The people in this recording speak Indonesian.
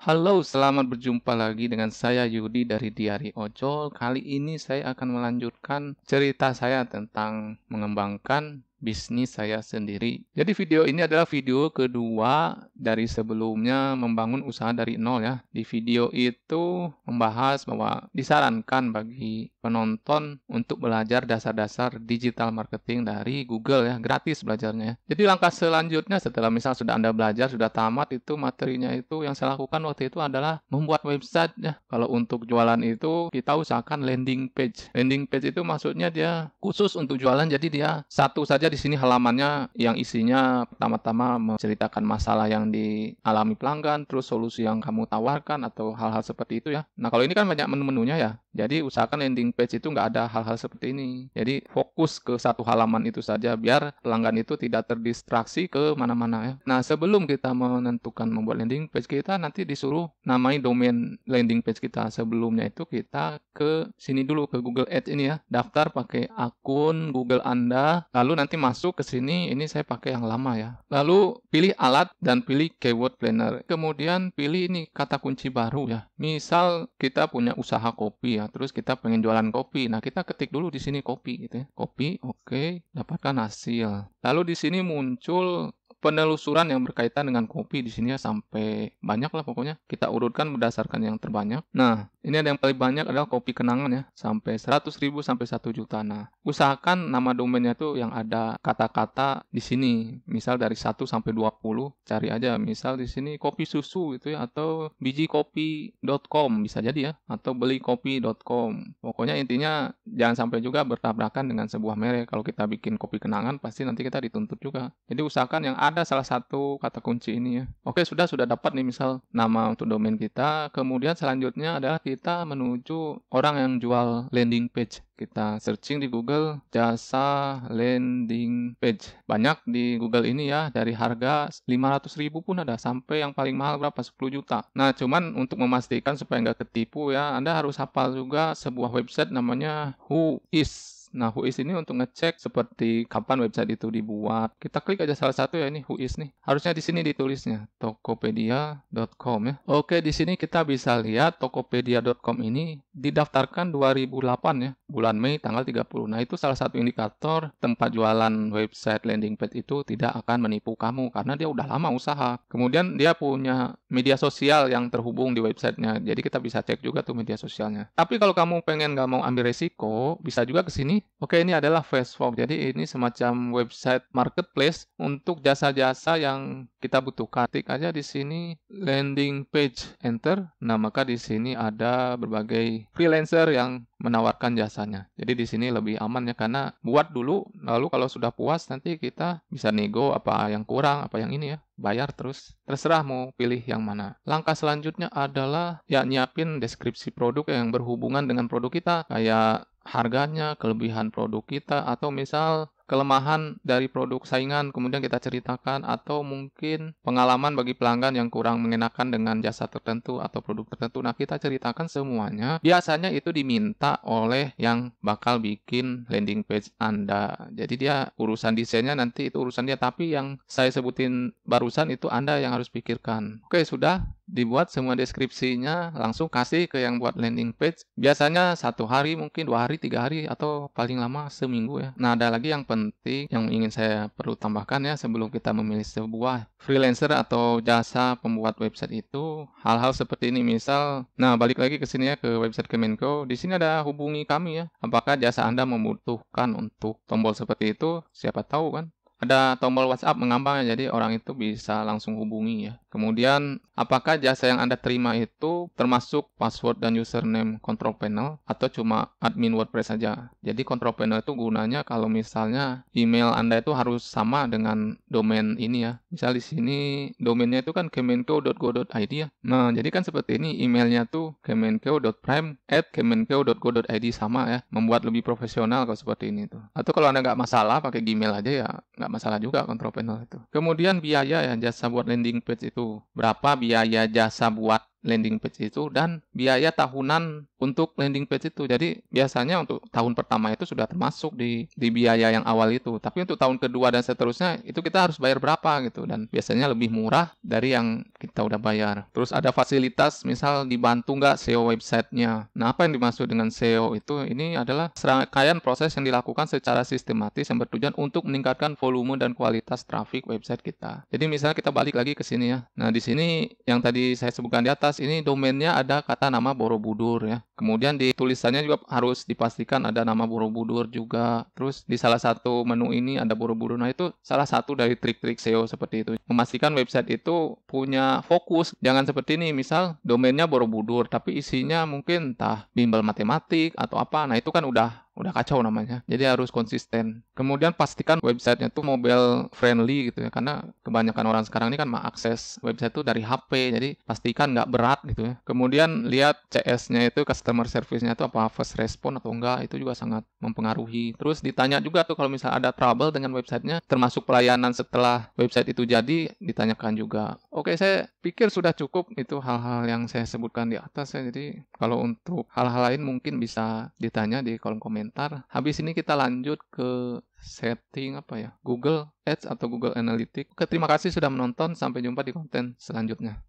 Halo, selamat berjumpa lagi dengan saya Yudi dari Diari Ojol. Kali ini saya akan melanjutkan cerita saya tentang mengembangkan bisnis saya sendiri. Jadi video ini adalah video kedua dari sebelumnya membangun usaha dari nol ya. Di video itu membahas bahwa disarankan bagi penonton untuk belajar dasar-dasar digital marketing dari Google ya, gratis belajarnya. Ya. Jadi langkah selanjutnya setelah misal sudah Anda belajar, sudah tamat itu materinya itu yang saya lakukan waktu itu adalah membuat website ya. Kalau untuk jualan itu kita usahakan landing page. Landing page itu maksudnya dia khusus untuk jualan jadi dia satu saja di sini halamannya yang isinya pertama-tama menceritakan masalah yang dialami pelanggan, terus solusi yang kamu tawarkan atau hal-hal seperti itu ya. Nah kalau ini kan banyak menu-menunya ya. Jadi usahakan landing page itu nggak ada hal-hal seperti ini. Jadi fokus ke satu halaman itu saja biar pelanggan itu tidak terdistraksi ke mana-mana ya. Nah sebelum kita menentukan membuat landing page kita nanti disuruh namai domain landing page kita sebelumnya itu kita ke sini dulu ke Google Ads ini ya. Daftar pakai akun Google Anda lalu nanti masuk ke sini, ini saya pakai yang lama ya. Lalu pilih alat dan pilih keyword planner. Kemudian pilih ini kata kunci baru ya. Misal kita punya usaha kopi ya, terus kita pengen jualan kopi. Nah, kita ketik dulu di sini kopi gitu ya. Kopi, oke, okay. dapatkan hasil. Lalu di sini muncul penelusuran yang berkaitan dengan kopi di sini ya sampai banyak lah pokoknya. Kita urutkan berdasarkan yang terbanyak. Nah, ini ada yang paling banyak adalah kopi kenangan ya, sampai 100 ribu sampai 1 juta. Nah, usahakan nama domainnya tuh yang ada kata-kata di sini. Misal dari 1 sampai 20, cari aja. Misal di sini kopi susu itu ya, atau biji kopi.com bisa jadi ya, atau beli kopi.com. Pokoknya intinya jangan sampai juga bertabrakan dengan sebuah merek. Kalau kita bikin kopi kenangan, pasti nanti kita dituntut juga. Jadi usahakan yang ada ada salah satu kata kunci ini ya. Oke, sudah sudah dapat nih misal nama untuk domain kita. Kemudian selanjutnya adalah kita menuju orang yang jual landing page. Kita searching di Google jasa landing page. Banyak di Google ini ya, dari harga 500.000 pun ada sampai yang paling mahal berapa 10 juta. Nah, cuman untuk memastikan supaya nggak ketipu ya, Anda harus hafal juga sebuah website namanya Whois Nah, whois ini untuk ngecek seperti kapan website itu dibuat. Kita klik aja salah satu ya ini whois nih. Harusnya di sini ditulisnya tokopedia.com ya. Oke, di sini kita bisa lihat tokopedia.com ini didaftarkan 2008 ya, bulan Mei tanggal 30. Nah, itu salah satu indikator tempat jualan website landing page itu tidak akan menipu kamu karena dia udah lama usaha. Kemudian dia punya media sosial yang terhubung di websitenya. Jadi kita bisa cek juga tuh media sosialnya. Tapi kalau kamu pengen nggak mau ambil resiko, bisa juga ke sini oke ini adalah Facebook. Jadi ini semacam website marketplace untuk jasa-jasa yang kita butuhkan. Klik aja di sini landing page enter. Nah, maka di sini ada berbagai freelancer yang menawarkan jasanya. Jadi di sini lebih aman ya karena buat dulu lalu kalau sudah puas nanti kita bisa nego apa yang kurang, apa yang ini ya bayar terus. Terserah mau pilih yang mana. Langkah selanjutnya adalah ya nyiapin deskripsi produk yang berhubungan dengan produk kita. Kayak harganya, kelebihan produk kita, atau misal kelemahan dari produk saingan kemudian kita ceritakan atau mungkin pengalaman bagi pelanggan yang kurang mengenakan dengan jasa tertentu atau produk tertentu nah kita ceritakan semuanya biasanya itu diminta oleh yang bakal bikin landing page Anda jadi dia urusan desainnya nanti itu urusan dia tapi yang saya sebutin barusan itu Anda yang harus pikirkan oke sudah dibuat semua deskripsinya langsung kasih ke yang buat landing page biasanya satu hari mungkin dua hari tiga hari atau paling lama seminggu ya nah ada lagi yang penting yang ingin saya perlu tambahkan ya sebelum kita memilih sebuah freelancer atau jasa pembuat website itu hal-hal seperti ini misal nah balik lagi ke sini ya ke website Kemenko di sini ada hubungi kami ya apakah jasa anda membutuhkan untuk tombol seperti itu siapa tahu kan ada tombol WhatsApp mengambang ya, jadi orang itu bisa langsung hubungi ya. Kemudian, apakah jasa yang Anda terima itu termasuk password dan username control panel atau cuma admin WordPress saja? Jadi control panel itu gunanya kalau misalnya email Anda itu harus sama dengan domain ini ya. Misal di sini domainnya itu kan kemenko.go.id ya. Nah, jadi kan seperti ini emailnya tuh kemenko.prime at kemenko.go.id sama ya. Membuat lebih profesional kalau seperti ini tuh. Atau kalau Anda nggak masalah pakai Gmail aja ya nggak masalah juga control panel itu. Kemudian biaya ya jasa buat landing page itu berapa biaya jasa buat landing page itu dan biaya tahunan untuk landing page itu. Jadi biasanya untuk tahun pertama itu sudah termasuk di di biaya yang awal itu. Tapi untuk tahun kedua dan seterusnya itu kita harus bayar berapa gitu dan biasanya lebih murah dari yang kita udah bayar. Terus ada fasilitas misal dibantu nggak SEO websitenya. Nah apa yang dimaksud dengan SEO itu? Ini adalah serangkaian proses yang dilakukan secara sistematis yang bertujuan untuk meningkatkan volume dan kualitas trafik website kita. Jadi misalnya kita balik lagi ke sini ya. Nah di sini yang tadi saya sebutkan di atas atas ini domainnya ada kata nama Borobudur ya. Kemudian di tulisannya juga harus dipastikan ada nama Borobudur juga. Terus di salah satu menu ini ada Borobudur. Nah itu salah satu dari trik-trik SEO seperti itu. Memastikan website itu punya fokus. Jangan seperti ini misal domainnya Borobudur tapi isinya mungkin entah bimbel matematik atau apa. Nah itu kan udah udah kacau namanya. Jadi harus konsisten. Kemudian pastikan websitenya tuh mobile friendly gitu ya, karena kebanyakan orang sekarang ini kan mengakses website itu dari HP, jadi pastikan nggak berat gitu ya. Kemudian lihat CS-nya itu customer service-nya itu apa first respon atau enggak, itu juga sangat mempengaruhi. Terus ditanya juga tuh kalau misalnya ada trouble dengan websitenya, termasuk pelayanan setelah website itu jadi ditanyakan juga. Oke, saya pikir sudah cukup itu hal-hal yang saya sebutkan di atas ya. Jadi kalau untuk hal-hal lain mungkin bisa ditanya di kolom komentar sebentar. Habis ini kita lanjut ke setting apa ya? Google Ads atau Google Analytics. Oke, terima kasih sudah menonton. Sampai jumpa di konten selanjutnya.